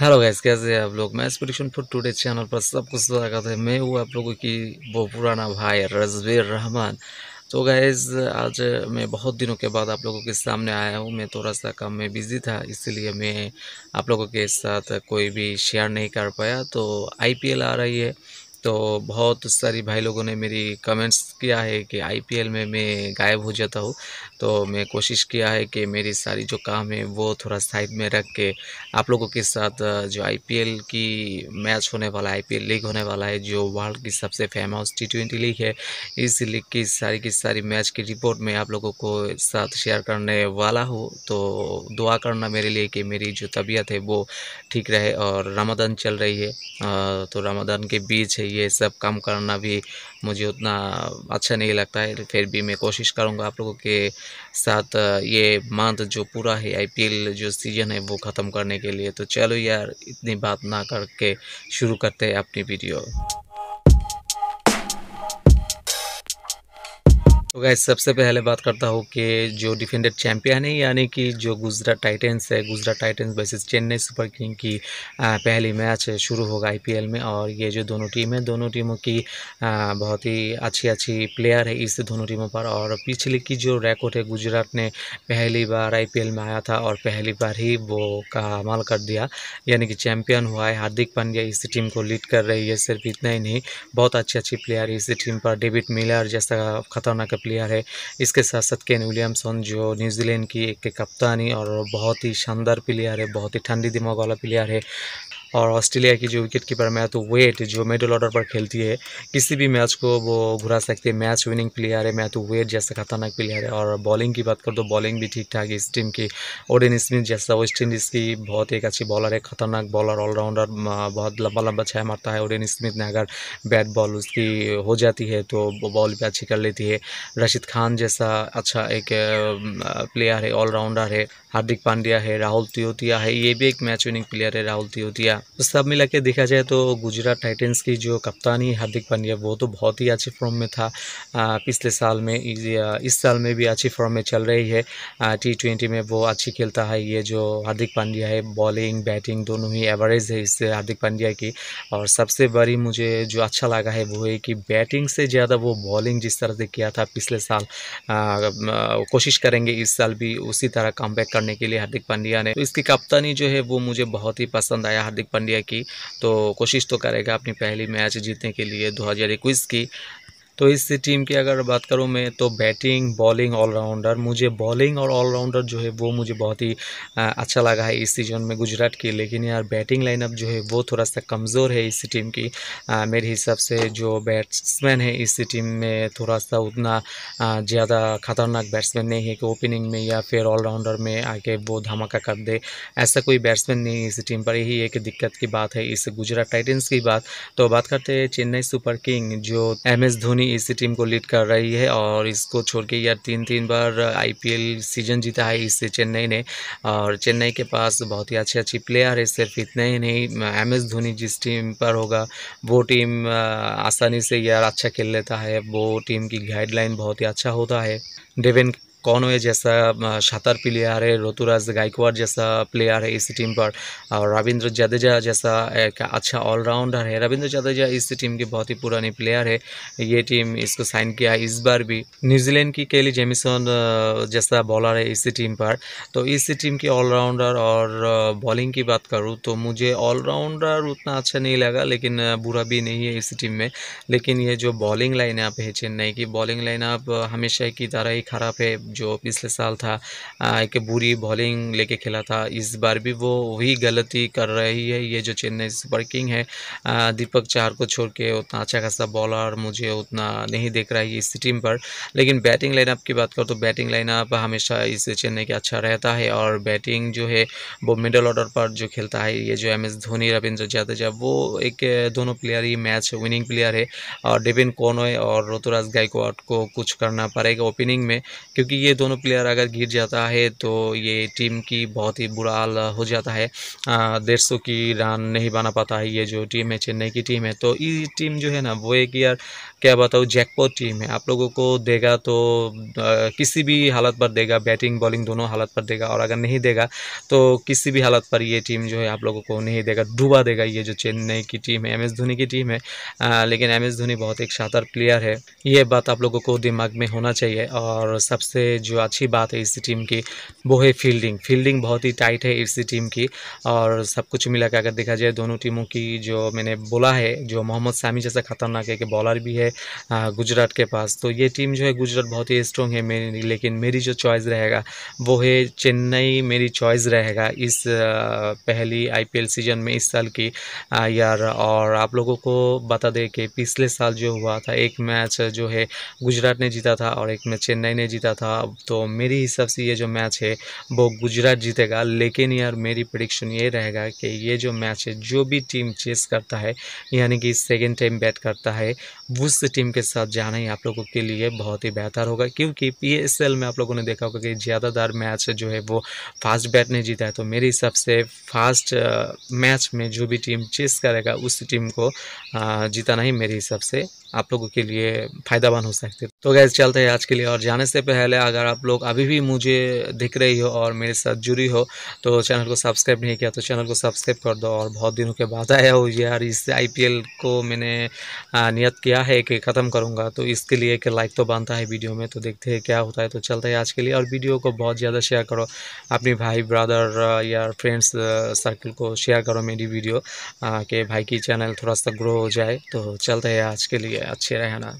hello guys कैसे हैं आप लोग मैं एक्सपेडिशन फॉर टुडे चैनल पर सब कुछ स्वागत है मैं हूँ आप लोगों की वो पुराना भाई रजवीर रहमान तो गैज़ आज मैं बहुत दिनों के बाद आप लोगों के सामने आया हूँ मैं थोड़ा सा काम में बिज़ी था इसलिए मैं आप लोगों के साथ कोई भी शेयर नहीं कर पाया तो आईपीएल आ रही है तो बहुत सारी भाई लोगों ने मेरी कमेंट्स किया है कि आईपीएल में मैं गायब हो जाता हूँ तो मैं कोशिश किया है कि मेरी सारी जो काम है वो थोड़ा साइड में रख के आप लोगों के साथ जो आईपीएल की मैच होने वाला है आई लीग होने वाला है जो वर्ल्ड की सबसे फेमस टी ट्वेंटी लीग है इस लीग की सारी की सारी मैच की रिपोर्ट मैं आप लोगों को साथ शेयर करने वाला हूँ तो दुआ करना मेरे लिए कि मेरी जो तबीयत है वो ठीक रहे और रमदान चल रही है तो रमदान के बीच है ये सब काम करना भी मुझे उतना अच्छा नहीं लगता है फिर भी मैं कोशिश करूँगा आप लोगों के साथ ये मंथ जो पूरा है आईपीएल जो सीजन है वो ख़त्म करने के लिए तो चलो यार इतनी बात ना करके शुरू करते हैं अपनी वीडियो तो गैस सबसे पहले बात करता हूँ कि जो डिफेंडेड चैंपियन है यानी कि जो गुजरात टाइटेंस है Gujarat Titans versus Chennai Super King की पहली मैच शुरू होगा आईपीएल में और ये जो दोनों टीम है दोनों टीमों की बहुत ही अच्छी अच्छी प्लेयर है इस दोनों टीमों पर और पिछले की जो रिकॉर्ड है गुजरात ने पहली बार आई में आया था और पहली बार ही वो कमाल कर दिया यानी कि चैम्पियन हुआ है हार्दिक पांड्या इस टीम को लीड कर रही है सिर्फ इतना ही नहीं बहुत अच्छी अच्छी प्लेयर इस टीम पर डेविड मिलर जैसा खतरनाक प्लेयर है इसके साथ साथ केन विलियमसन जो न्यूजीलैंड की एक कप्तानी और बहुत ही शानदार प्लेयर है बहुत ही ठंडी दिमाग वाला प्लेयर है और ऑस्ट्रेलिया की जो विकेट कीपर मैथ तो वेट जो मिडल ऑर्डर पर खेलती है किसी भी मैच को वो घुरा सकती है मैच विनिंग प्लेयर है मैथ तो वेट जैसा खतरनाक प्लेयर है और बॉलिंग की बात कर तो बॉलिंग भी ठीक ठाक है इस टीम की ओडन स्मिथ जैसा वेस्ट इंडीज़ की बहुत एक अच्छी बॉलर है खतरनाक बॉलर ऑलराउंडर बहुत लंबा लंबा छाया मारता है ओडेन स्मिथ ने अगर बैट बॉल उसकी हो जाती है तो बॉल भी अच्छी कर लेती है रशीद खान जैसा अच्छा एक प्लेयर है ऑलराउंडर है हार्दिक पांड्या है राहुल त्योतिया है ये भी एक मैच विनिंग प्लेयर है राहुल त्योतिया गया तो सब मिला के देखा जाए तो गुजरात टाइटन्स की जो कप्तानी हार्दिक पांड्या वो तो बहुत ही अच्छे फॉर्म में था आ, पिछले साल में इस साल में भी अच्छी फॉर्म में चल रही है टी ट्वेंटी में वो अच्छी खेलता है ये जो हार्दिक पांड्या है बॉलिंग बैटिंग दोनों ही एवरेज है इससे हार्दिक पांड्या की और सबसे बड़ी मुझे जो अच्छा लगा है वो है कि बैटिंग से ज़्यादा वो बॉलिंग जिस तरह से किया था पिछले साल कोशिश करेंगे इस साल भी उसी तरह कम करने के लिए हार्दिक पांड्या ने तो इसकी कप्तानी जो है वो मुझे बहुत ही पसंद आया हार्दिक हार्दिक पांड्या की तो कोशिश तो करेगा अपनी पहली मैच जीतने के लिए दो की तो इस टीम की अगर बात करूँ मैं तो बैटिंग बॉलिंग ऑलराउंडर मुझे बॉलिंग और ऑलराउंडर जो है वो मुझे बहुत ही अच्छा लगा है इस सीजन में गुजरात की लेकिन यार बैटिंग लाइनअप जो है वो थोड़ा सा कमज़ोर है इस टीम की मेरे हिसाब से जो बैट्समैन है इस टीम में थोड़ा सा उतना ज़्यादा खतरनाक बैट्समैन नहीं है कि ओपनिंग में या फिर ऑलराउंडर में आके वो धमाका कर दे ऐसा कोई बैट्समैन नहीं है इस टीम पर यही एक दिक्कत की बात है इस गुजरात टाइटन्स की बात तो बात करते हैं चेन्नई सुपर किंग जो एम एस धोनी धोनी इसी टीम को लीड कर रही है और इसको छोड़ के यार तीन तीन बार आईपीएल सीजन जीता है इससे चेन्नई ने और चेन्नई के पास बहुत ही अच्छे अच्छे प्लेयर है सिर्फ इतने ही नहीं एम एस धोनी जिस टीम पर होगा वो टीम आसानी से यार अच्छा खेल लेता है वो टीम की गाइडलाइन बहुत ही अच्छा होता है डेविन कॉनवे जैसा शातर प्लेयर है ऋतुराज गायकवाड़ जैसा प्लेयर है इस टीम पर और रविंद्र जडेजा जैसा एक अच्छा ऑलराउंडर है रविंद्र जडेजा इस टीम की बहुत ही पुरानी प्लेयर है ये टीम इसको साइन किया है इस बार भी न्यूजीलैंड की केली जेमिसन जैसा बॉलर है इस टीम पर तो इस टीम की ऑलराउंडर और बॉलिंग की बात करूँ तो मुझे ऑलराउंडर उतना अच्छा नहीं लगा लेकिन बुरा भी नहीं है इस टीम में लेकिन ये जो बॉलिंग आप है चेन्नई की बॉलिंग लाइन आप हमेशा की तरह ही खराब है जो पिछले साल था एक बुरी बॉलिंग लेके खेला था इस बार भी वो वही गलती कर रही है ये जो चेन्नई सुपर किंग है दीपक चार को छोड़ के उतना अच्छा खासा बॉलर मुझे उतना नहीं देख रहा है इस टीम पर लेकिन बैटिंग लाइनअप की बात करो तो बैटिंग लाइनअप हमेशा इस चेन्नई का अच्छा रहता है और बैटिंग जो है वो मिडल ऑर्डर पर जो खेलता है ये जो एम एस धोनी रविंद्र जडेजा वो एक दोनों प्लेयर ही मैच विनिंग प्लेयर है और डेविन कोनोय और ऋतुराज गायकवाड को कुछ करना पड़ेगा ओपनिंग में क्योंकि ये दोनों प्लेयर अगर गिर जाता है तो ये टीम की बहुत ही बुरा हाल हो जाता है डेढ़ सौ की रन नहीं बना पाता है ये जो टीम है चेन्नई की टीम है तो ये टीम जो है ना वो एक यार क्या बताऊँ जैकपॉट टीम है आप लोगों को देगा तो आ, किसी भी हालत पर देगा बैटिंग बॉलिंग दोनों हालत पर देगा और अगर नहीं देगा तो किसी भी हालत पर ये टीम जो है आप लोगों को नहीं देगा डूबा देगा ये जो चेन्नई की टीम है एम धोनी की टीम है आ, लेकिन एम धोनी बहुत एक शातर प्लेयर है ये बात आप लोगों को दिमाग में होना चाहिए और सबसे जो अच्छी बात है इसी टीम की वो है फील्डिंग फील्डिंग बहुत ही टाइट है इसी टीम की और सब कुछ मिला के अगर देखा जाए दोनों टीमों की जो मैंने बोला है जो मोहम्मद शामी जैसा खतरनाक है कि बॉलर भी है गुजरात के पास तो ये टीम जो है गुजरात बहुत ही स्ट्रॉन्ग है मेरी लेकिन मेरी जो चॉइस रहेगा वो है चेन्नई मेरी चॉइस रहेगा इस पहली आई सीजन में इस साल की यार और आप लोगों को बता दें कि पिछले साल जो हुआ था एक मैच जो है गुजरात ने जीता था और एक मैच चेन्नई ने जीता था तो मेरे हिसाब से ये जो मैच है वो गुजरात जीतेगा लेकिन यार मेरी प्रडिक्शन ये रहेगा कि ये जो मैच है जो भी टीम चेस करता है यानी कि सेकेंड टाइम बैट करता है उस टीम के साथ जाना ही आप लोगों के लिए बहुत ही बेहतर होगा क्योंकि पी में आप लोगों ने देखा होगा कि ज़्यादातर मैच जो है वो फास्ट बैट नहीं जीता है तो मेरे हिसाब से फास्ट मैच में जो भी टीम चेस करेगा उस टीम को जीतना ही मेरे हिसाब से आप लोगों के लिए फ़ायदावान हो सकते तो गैस चलते हैं आज के लिए और जाने से पहले अगर आप लोग अभी भी मुझे दिख रही हो और मेरे साथ जुड़ी हो तो चैनल को सब्सक्राइब नहीं किया तो चैनल को सब्सक्राइब कर दो और बहुत दिनों के बाद आया हो यार इस आई को मैंने नियत किया है कि ख़त्म करूँगा तो इसके लिए एक लाइक तो बनता है वीडियो में तो देखते हैं क्या होता है तो चलता है आज के लिए और वीडियो को बहुत ज़्यादा शेयर करो अपने भाई ब्रदर या फ्रेंड्स सर्कल को शेयर करो मेरी वीडियो के भाई की चैनल थोड़ा सा ग्रो हो जाए तो चलता है आज के लिए अच्छे रहना